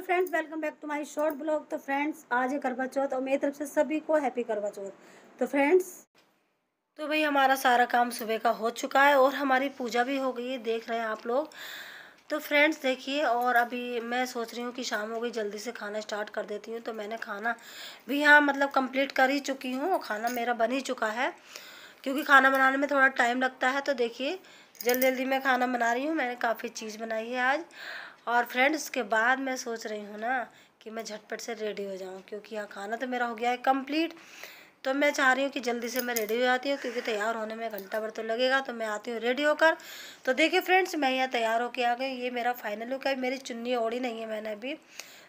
hello friends welcome back to my short blog तो friends आज है करवा चौथ और मेरी तरफ से सभी को हैप्पी करवा चौथ तो फ्रेंड्स तो भाई हमारा सारा काम सुबह का हो चुका है और हमारी पूजा भी हो गई है देख रहे हैं आप लोग तो फ्रेंड्स देखिए और अभी मैं सोच रही हूँ कि शाम हो गई जल्दी से खाना स्टार्ट कर देती हूँ तो मैंने खाना भी हाँ मतलब कम्प्लीट कर ही चुकी हूँ खाना मेरा बन ही चुका है क्योंकि खाना बनाने में थोड़ा टाइम लगता है तो देखिए जल्दी जल्दी मैं खाना बना रही हूँ मैंने काफ़ी चीज़ बनाई है आज और फ्रेंड्स उसके बाद मैं सोच रही हूँ ना कि मैं झटपट से रेडी हो जाऊँ क्योंकि यहाँ खाना तो मेरा हो गया है कम्प्लीट तो मैं चाह रही हूँ कि जल्दी से मैं रेडी हो जाती हूँ क्योंकि तैयार होने में घंटा भर तो लगेगा तो मैं आती हूँ रेडी होकर तो देखिए फ्रेंड्स मैं यहाँ तैयार होकर आ गई ये मेरा फाइनल लुक है मेरी चुन्नी ओढ़ी नहीं है मैंने अभी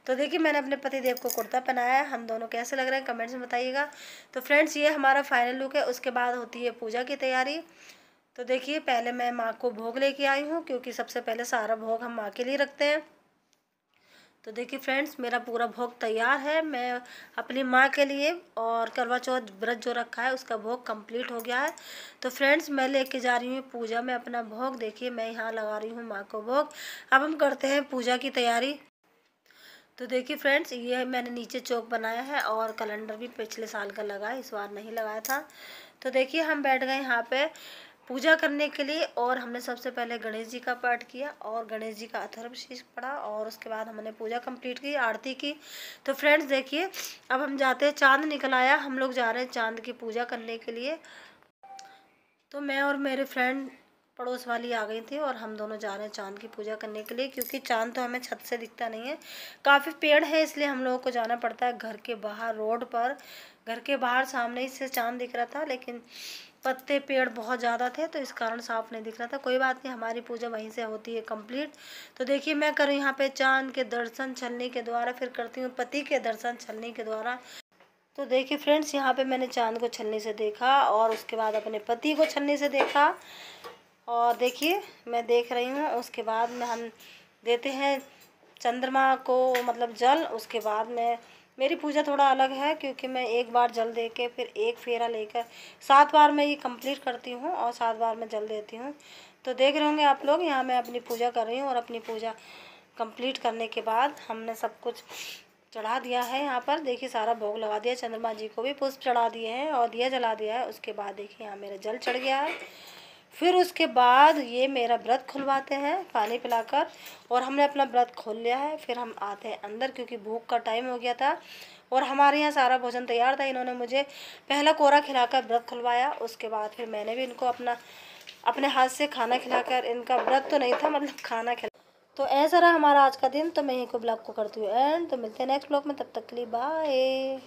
तो देखिए मैंने अपने पति देव को कुर्ता पहनाया है हम दोनों कैसे लग रहे हैं कमेंट्स में बताइएगा तो फ्रेंड्स ये हमारा फाइनल लुक है उसके बाद होती है पूजा की तैयारी तो देखिए पहले मैं माँ को भोग लेके आई हूँ क्योंकि सबसे पहले सारा भोग हम माँ के लिए रखते हैं तो देखिए फ्रेंड्स मेरा पूरा भोग तैयार है मैं अपनी माँ के लिए और करवा चौथ व्रत जो रखा है उसका भोग कंप्लीट हो गया है तो फ्रेंड्स मैं लेके जा रही हूँ पूजा में अपना भोग देखिए मैं यहाँ लगा रही हूँ माँ को भोग अब हम करते हैं पूजा की तैयारी तो देखिए फ्रेंड्स ये मैंने नीचे चौक बनाया है और कैलेंडर भी पिछले साल का लगा इस बार नहीं लगाया था तो देखिए हम बैठ गए यहाँ पे पूजा करने के लिए और हमने सबसे पहले गणेश जी का पाठ किया और गणेश जी का अथर्व शीर्ष पढ़ा और उसके बाद हमने पूजा कंप्लीट की आरती की तो फ्रेंड्स देखिए अब हम जाते हैं चांद निकल आया हम लोग जा रहे हैं चांद की पूजा करने के लिए तो मैं और मेरे फ्रेंड पड़ोस वाली आ गई थी और हम दोनों जा रहे हैं चांद की पूजा करने के लिए क्योंकि चांद तो हमें छत से दिखता नहीं है काफ़ी पेड़ है इसलिए हम लोगों को जाना पड़ता है घर के बाहर रोड पर घर के बाहर सामने ही से चांद दिख रहा था लेकिन पत्ते पेड़ बहुत ज़्यादा थे तो इस कारण साफ नहीं दिख रहा था कोई बात नहीं हमारी पूजा वहीं से होती है कंप्लीट तो देखिए मैं करूँ यहाँ पे चांद के दर्शन छलने के द्वारा फिर करती हूँ पति के दर्शन छलने के द्वारा तो देखिए फ्रेंड्स यहाँ पे मैंने चांद को छलनी से देखा और उसके बाद अपने पति को छलनी से देखा और देखिए मैं देख रही हूँ उसके बाद में हम देते हैं चंद्रमा को मतलब जल उसके बाद में मेरी पूजा थोड़ा अलग है क्योंकि मैं एक बार जल दे के फिर एक फेरा लेकर सात बार मैं ये कंप्लीट करती हूँ और सात बार मैं जल देती हूँ तो देख रहे होंगे आप लोग यहाँ मैं अपनी पूजा कर रही हूँ और अपनी पूजा कंप्लीट करने के बाद हमने सब कुछ चढ़ा दिया है यहाँ पर देखिए सारा भोग लगा दिया चंद्रमा जी को भी पुष्प चढ़ा दिए हैं और दिया जला दिया है उसके बाद देखिए यहाँ मेरा जल चढ़ गया है फिर उसके बाद ये मेरा व्रत खुलवाते हैं पानी पिलाकर और हमने अपना व्रत खोल लिया है फिर हम आते हैं अंदर क्योंकि भूख का टाइम हो गया था और हमारे यहाँ सारा भोजन तैयार था इन्होंने मुझे पहला कोरा खिलाकर व्रत खुलवाया उसके बाद फिर मैंने भी इनको अपना अपने हाथ से खाना खिलाकर इनका व्रत तो नहीं था मतलब खाना खिला तो ऐसा रहा हमारा आज का दिन तो मैं यहीं को ब्लॉग को करती हूँ एंड तो मिलते हैं नेक्स्ट ब्लॉग में तब तक के लिए बाय